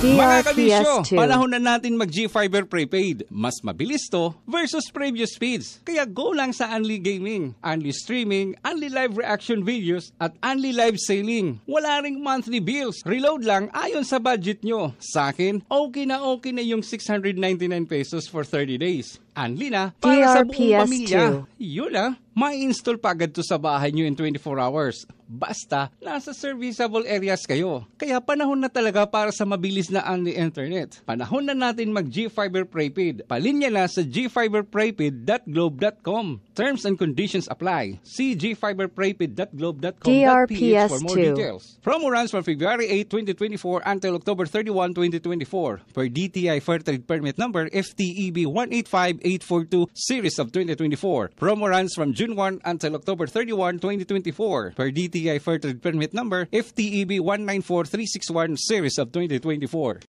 Mga kabisyo, panahon na natin mag G-Fiber prepaid. Mas mabilis to versus previous speeds. Kaya go lang sa Unli Gaming, Unli Streaming, Unli Live Reaction Videos at Unli Live Sailing. Wala ring monthly bills. Reload lang ayon sa budget nyo. Sa akin, okay na okay na yung 699 pesos for 30 days. Unli na para DRPS sa buong pamilya. 2. Yun ah, ma-install pa agad to sa bahay nyo in 24 hours. Basta, nasa serviceable areas kayo. Kaya panahon na talaga para sa mabilis na ang internet. Panahon na natin mag G-Fiber Prepaid. Palinya na sa gfiberprepaid.globe.com. Terms and conditions apply. See gfiberprepaid.globe.com.ph for more details. Promo runs from February 8, 2024 until October 31, 2024 per DTI Fair Trade Permit Number FTEB 185842 Series of 2024. Pro Promo runs from June 1 until October 31, 2024 per DTI Fairtrade Permit Number FTEB 194361 Series of 2024.